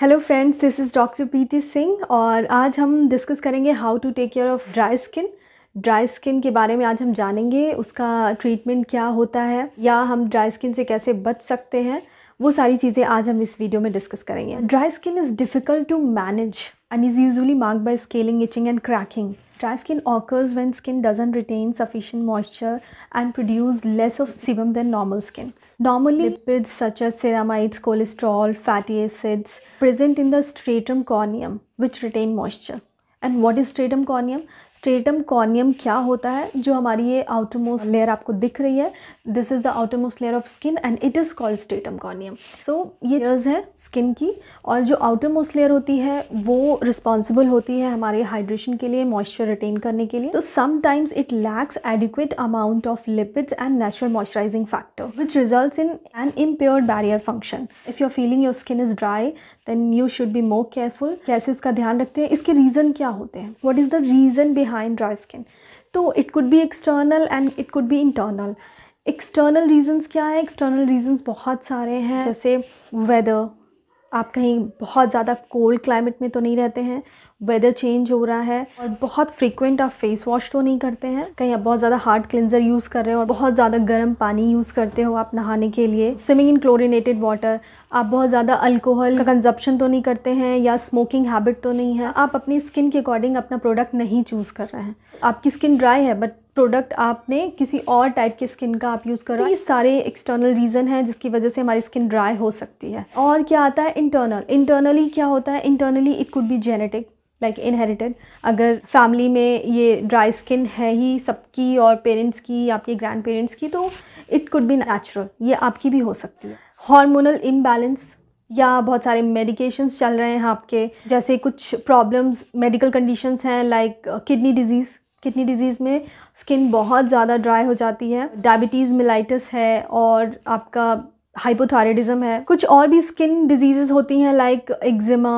Hello friends this is doctor Preeti Singh और आज हम डिस्कस करेंगे how to take care of dry skin dry skin के बारे में आज हम जानेंगे उसका ट्रीटमेंट क्या होता है या हम ड्राई स्किन से कैसे बच सकते हैं वो सारी चीज़ें आज हम इस वीडियो में डिस्कस करेंगे dry skin is difficult to manage and is usually mark by scaling itching and cracking dry skin occurs when skin doesn't retain sufficient moisture and produce less of sebum than normal skin Normally, lipids such as ceramides, cholesterol, fatty acids present in the stratum corneum which retain moisture. And what is stratum corneum stratum corneum क्या होता है जो हमारी ये outermost layer आपको दिख रही है this is the outermost layer of skin and it is called stratum corneum so ये लेयर्स है स्किन की और जो आउटरमोस्ट लेयर होती है वो रिस्पॉन्सिबल होती है हमारे हाइड्रेशन के लिए मॉइस्चर रिटेन करने के लिए तो sometimes it lacks adequate amount of lipids and natural moisturising factor which result in an impure barrier function if you're feeling your skin is dry then you should be more careful कैसे उसका ध्यान रखते हैं इसके reason क्या क्या होते हैं what is the reason behind dry skin तो it could be external and it could be internal external reasons क्या है एक्सटर्नल रीजंस बहुत सारे हैं जैसे वेदर आप कहीं बहुत ज़्यादा कोल्ड क्लाइमेट में तो नहीं रहते हैं वेदर चेंज हो रहा है और बहुत फ्रीक्वेंट आप फेस वॉश तो नहीं करते हैं कहीं आप बहुत ज़्यादा हार्ड क्लिनजर यूज़ कर रहे हो और बहुत ज़्यादा गर्म पानी यूज़ करते हो आप नहाने के लिए स्विमिंग इन क्लोरिनेटेड वाटर आप बहुत ज़्यादा अल्कोहल का कंजप्शन तो नहीं करते हैं या स्मोकिंग हैबिट तो नहीं है आप अपनी स्किन के अकॉर्डिंग अपना प्रोडक्ट नहीं चूज़ कर रहे हैं आपकी स्किन ड्राई है बट प्रोडक्ट आपने किसी और टाइप की स्किन का आप यूज़ करो तो ये सारे एक्सटर्नल रीज़न हैं जिसकी वजह से हमारी स्किन ड्राई हो सकती है और क्या आता है इंटरनल इंटरनली क्या होता है internally it could be genetic like inherited अगर फैमिली में ये ड्राई स्किन है ही सबकी और पेरेंट्स की आपके ग्रैंड पेरेंट्स की तो इट कुड बी नेचुरल ये आपकी भी हो सकती है हार्मोनल इम्बैलेंस या बहुत सारे मेडिकेशंस चल रहे हैं आपके जैसे कुछ प्रॉब्लम्स मेडिकल कंडीशंस हैं like kidney disease kidney disease में स्किन बहुत ज़्यादा ड्राई हो जाती है डायबिटीज़ मिलाइटिस है और आपका हाइपोथायरेडिज्म है कुछ और भी स्किन डिजीज़ होती हैं लाइक एग्जिमा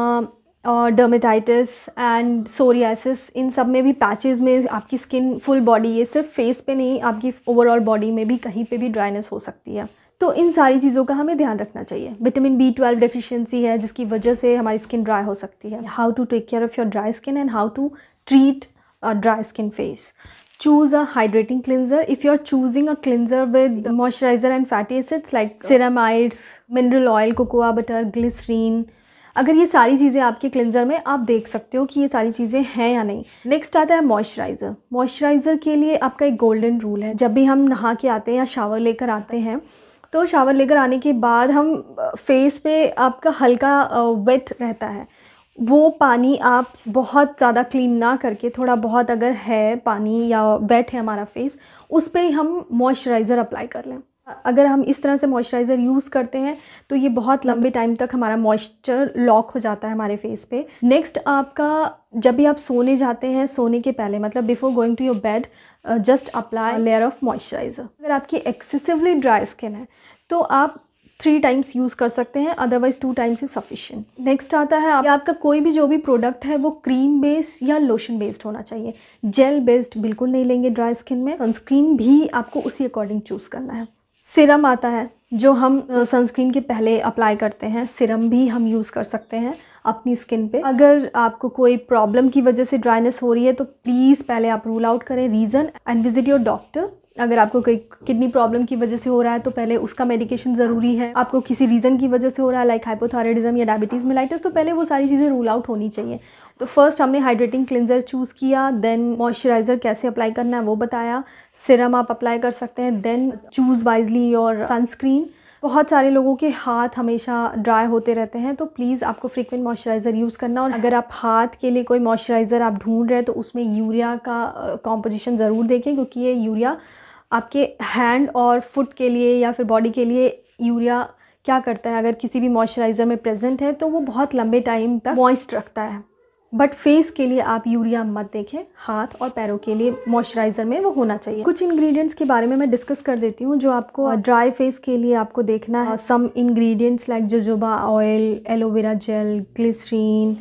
और डर्मेटाइटिस एंड सोरियासिस इन सब में भी पैचेस में आपकी स्किन फुल बॉडी ये सिर्फ फेस पे नहीं आपकी ओवरऑल बॉडी में भी कहीं पे भी ड्राइनेस हो सकती है तो इन सारी चीज़ों का हमें ध्यान रखना चाहिए विटामिन बी ट्वेल्व डिफिशियंसी है जिसकी वजह से हमारी स्किन ड्राई हो सकती है how to take care of your dry skin and how to treat a dry skin face choose a hydrating cleanser if you are choosing a cleanser with moisturizer and fatty acids like ceramides mineral oil cocoa butter glycerin अगर ये सारी चीज़ें आपके cleanser में आप देख सकते हो कि ये सारी चीज़ें हैं या नहीं नेक्स्ट आता है मॉइस्चराइज़र मॉइस्चराइज़र के लिए आपका एक गोल्डन रूल है जब भी हम नहा के आते हैं या शावर लेकर आते हैं तो शावर लेकर आने के बाद हम फेस पे आपका हल्का वेट रहता है वो पानी आप बहुत ज़्यादा क्लीन ना करके थोड़ा बहुत अगर है पानी या वेट है हमारा फेस उस पर हम मॉइस्चराइज़र अप्लाई कर लें अगर हम इस तरह से मॉइस्चराइज़र यूज़ करते हैं तो ये बहुत लंबे टाइम तक हमारा मॉइस्चर लॉक हो जाता है हमारे फेस पे नेक्स्ट आपका जब भी आप सोने जाते हैं सोने के पहले मतलब before going to your bed just apply layer of moisturiser अगर आपकी एक्सेसिवली ड्राई स्किन है तो आप थ्री टाइम्स यूज़ कर सकते हैं otherwise two times is sufficient next आता है आप, आपका कोई भी जो भी प्रोडक्ट है वो क्रीम बेस्ड या लोशन बेस्ड होना चाहिए जेल बेस्ड बिल्कुल नहीं लेंगे ड्राई स्किन में सनस्क्रीन भी आपको उसी अकॉर्डिंग चूज़ करना है सिरम आता है जो हम सनस्क्रीन के पहले अप्लाई करते हैं सिरम भी हम यूज़ कर सकते हैं अपनी स्किन पे अगर आपको कोई प्रॉब्लम की वजह से ड्राइनेस हो रही है तो प्लीज़ पहले आप रूल आउट करें reason and visit your doctor अगर आपको कोई किडनी प्रॉब्लम की वजह से हो रहा है तो पहले उसका मेडिकेशन ज़रूरी है आपको किसी रीज़न की वजह से हो रहा है लाइक हाइपोथायरेडिज्म या डायबिटीज़ मिलाइटिस तो पहले वो सारी चीज़ें रूल आउट होनी चाहिए तो फर्स्ट हमने हाइड्रेटिंग क्लिनजर चूज़ किया देन मॉइस्चराइज़र कैसे अप्लाई करना है वो बताया सिरम आप अप्लाई कर सकते हैं देन चूज़ वाइजली और सनस्क्रीन बहुत सारे लोगों के हाथ हमेशा ड्राई होते रहते हैं तो प्लीज़ आपको फ्रीक्वेंट मॉइस्चराइज़र यूज़ करना और अगर आप हाथ के लिए कोई मॉइस्चराइज़र आप ढूंढ रहे हैं तो उसमें यूरिया का कॉम्पोजिशन ज़रूर देखें क्योंकि ये यूरिया आपके हैंड और फुट के लिए या फिर बॉडी के लिए यूरिया क्या करता है अगर किसी भी मॉइस्चराइज़र में प्रेजेंट है तो वो बहुत लंबे टाइम तक मॉइस्ट रखता है बट फेस के लिए आप यूरिया मत देखें हाथ और पैरों के लिए मॉइस्चराइज़र में वो होना चाहिए कुछ इंग्रेडिएंट्स के बारे में मैं डिस्कस कर देती हूँ जो आपको ड्राई फेस के लिए आपको देखना है some ingredients like jojoba oil aloe vera gel glycerine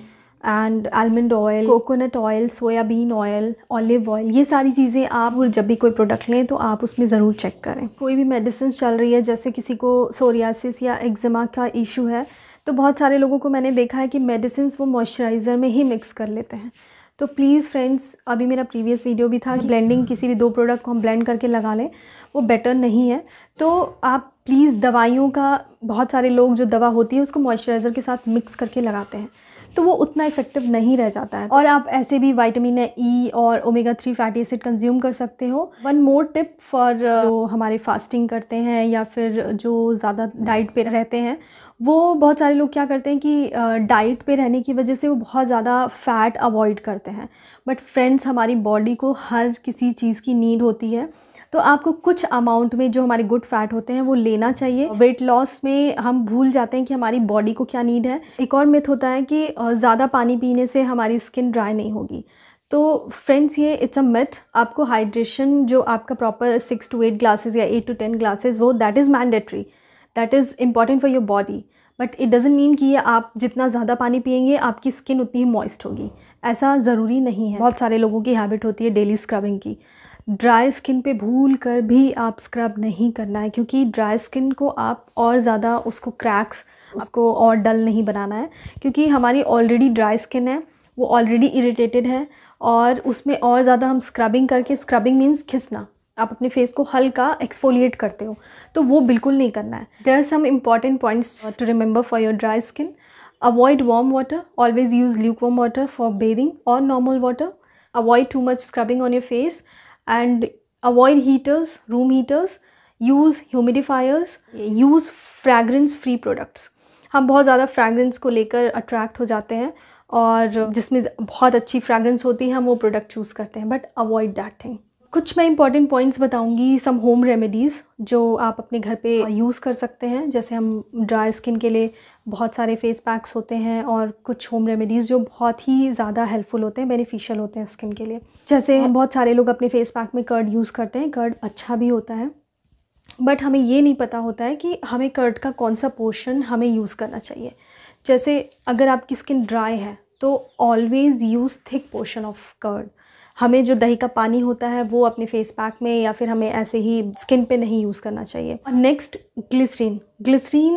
and almond oil coconut oil soybean oil olive oil ये सारी चीज़ें आप जब भी कोई प्रोडक्ट लें तो आप उसमें ज़रूर चेक करें कोई भी मेडिसिन चल रही है जैसे किसी को सोरियासिस या एग्जमा का इशू है तो बहुत सारे लोगों को मैंने देखा है कि मेडिसिन वो मॉइस्चराइज़र में ही मिक्स कर लेते हैं तो प्लीज़ फ्रेंड्स अभी मेरा प्रीवियस वीडियो भी था कि ब्लेंडिंग किसी भी दो प्रोडक्ट को हम ब्लेंड करके लगा लें वो बेटर नहीं है तो आप प्लीज़ दवाइयों का बहुत सारे लोग जो दवा होती है उसको मॉइस्चराइज़र के साथ मिक्स करके लगाते हैं तो वो उतना इफेक्टिव नहीं रह जाता है और आप ऐसे भी वाइटामिन ई e और omega three fatty acid consume कर सकते हो वन मोर टिप फॉर जो हमारे फास्टिंग करते हैं या फिर जो ज़्यादा डाइट पे रहते हैं वो बहुत सारे लोग क्या करते हैं कि डाइट uh, पे रहने की वजह से वो बहुत ज़्यादा फ़ैट अवॉइड करते हैं बट फ्रेंड्स हमारी बॉडी को हर किसी चीज़ की नीड होती है तो आपको कुछ अमाउंट में जो हमारे गुड फैट होते हैं वो लेना चाहिए वेट लॉस में हम भूल जाते हैं कि हमारी बॉडी को क्या नीड है एक और मिथ होता है कि ज़्यादा पानी पीने से हमारी स्किन ड्राई नहीं होगी तो फ्रेंड्स ये इट्स अ मिथ आपको हाइड्रेशन जो आपका proper six to eight glasses या एट टू टेन ग्लासेस वो that is mandatory that is important for your body but it doesn't mean कि ये आप जितना ज़्यादा पानी पियेंगे आपकी स्किन उतनी ही मॉइस्ट होगी ऐसा ज़रूरी नहीं है बहुत सारे लोगों की हैबिट होती है डेली स्क्रबिंग की ड्राई स्किन पे भूल कर भी आप स्क्रब नहीं करना है क्योंकि ड्राई स्किन को आप और ज़्यादा उसको क्रैक्स उसको और डल नहीं बनाना है क्योंकि हमारी ऑलरेडी ड्राई स्किन है वो ऑलरेडी इरिटेटेड है और उसमें और ज़्यादा हम स्क्रबिंग करके स्क्रबिंग मीन्स खिसना आप अपने फेस को हल्का एक्सफोलिएट करते हो तो वो बिल्कुल नहीं करना है there are some important points to remember for your dry skin avoid warm water always use lukewarm water for bathing और normal water avoid too much scrubbing on your face and avoid heaters room heaters use humidifiers use fragrance free products हम बहुत ज़्यादा fragrance को लेकर attract हो जाते हैं और जिसमें बहुत अच्छी फ्रैग्रेंस होती है हम वो प्रोडक्ट चूज़ करते हैं बट अवॉइड दैट थिंग कुछ मैं इंपॉर्टेंट पॉइंट्स बताऊंगी सम होम रेमेडीज़ जो आप अपने घर पे यूज़ कर सकते हैं जैसे हम ड्राई स्किन के लिए बहुत सारे फेस पैक्स होते हैं और कुछ होम रेमेडीज़ जो बहुत ही ज़्यादा हेल्पफुल होते हैं बेनिफिशियल होते हैं स्किन के लिए जैसे हम बहुत सारे लोग अपने फेस पैक में कर्ड यूज़ करते हैं कर्ड अच्छा भी होता है बट हमें ये नहीं पता होता है कि हमें कर्ड का कौन सा पोर्शन हमें यूज़ करना चाहिए जैसे अगर आपकी स्किन ड्राई है तो always use thick portion of curd हमें जो दही का पानी होता है वो अपने फेस पैक में या फिर हमें ऐसे ही स्किन पे नहीं यूज़ करना चाहिए और next glycerine glycerine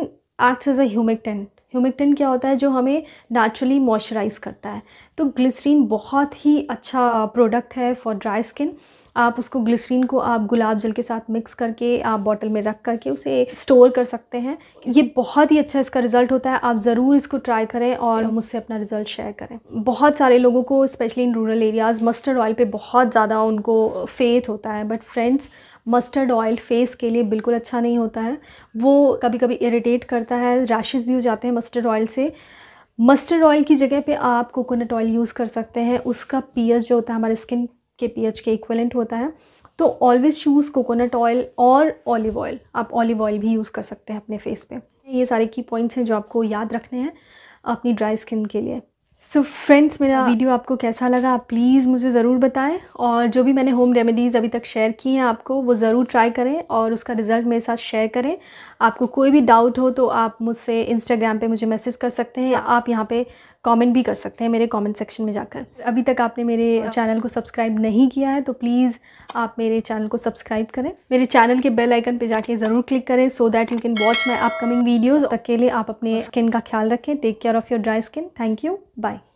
acts as a humectant humectant क्या होता है जो हमें नेचुरली मॉइस्चराइज करता है तो ग्लिसरीन बहुत ही अच्छा प्रोडक्ट है फॉर ड्राई स्किन आप उसको ग्लिसरीन को आप गुलाब जल के साथ मिक्स करके आप बॉटल में रख करके उसे स्टोर कर सकते हैं ये बहुत ही अच्छा इसका रिज़ल्ट होता है आप ज़रूर इसको ट्राई करें और मुझसे अपना रिज़ल्ट शेयर करें बहुत सारे लोगों को specially in rural areas mustard oil पर बहुत ज़्यादा उनको फेथ होता है but friends mustard oil face के लिए बिल्कुल अच्छा नहीं होता है वो कभी कभी इरिटेट करता है रैशेज़ भी हो जाते हैं मस्टर्ड ऑयल से मस्टर्ड ऑयल की जगह पे आप कोकोनट ऑयल यूज़ कर सकते हैं उसका पीएच जो होता है हमारे स्किन के पी के इक्वलेंट होता है तो ऑलवेज़ चूज़ कोकोनट ऑयल और ऑलिव ऑयल आप ऑलिव ऑयल भी यूज़ कर सकते हैं अपने फेस पे ये सारे की पॉइंट्स हैं जो आपको याद रखने हैं अपनी ड्राई स्किन के लिए सो so फ्रेंड्स मेरा वीडियो आपको कैसा लगा आप प्लीज़ मुझे ज़रूर बताएं और जो भी मैंने होम रेमेडीज़ अभी तक शेयर की हैं आपको वो ज़रूर ट्राई करें और उसका रिज़ल्ट मेरे साथ शेयर करें आपको कोई भी डाउट हो तो आप मुझसे इंस्टाग्राम पे मुझे मैसेज कर सकते हैं आप यहाँ पे कमेंट भी कर सकते हैं मेरे कमेंट सेक्शन में जाकर अभी तक आपने मेरे चैनल को सब्सक्राइब नहीं किया है तो प्लीज़ आप मेरे चैनल को सब्सक्राइब करें मेरे चैनल के बेल आइकन पे जाके ज़रूर क्लिक करें so that you can watch my upcoming videos तक के लिए आप अपने स्किन का ख्याल रखें take care of your dry skin thank you bye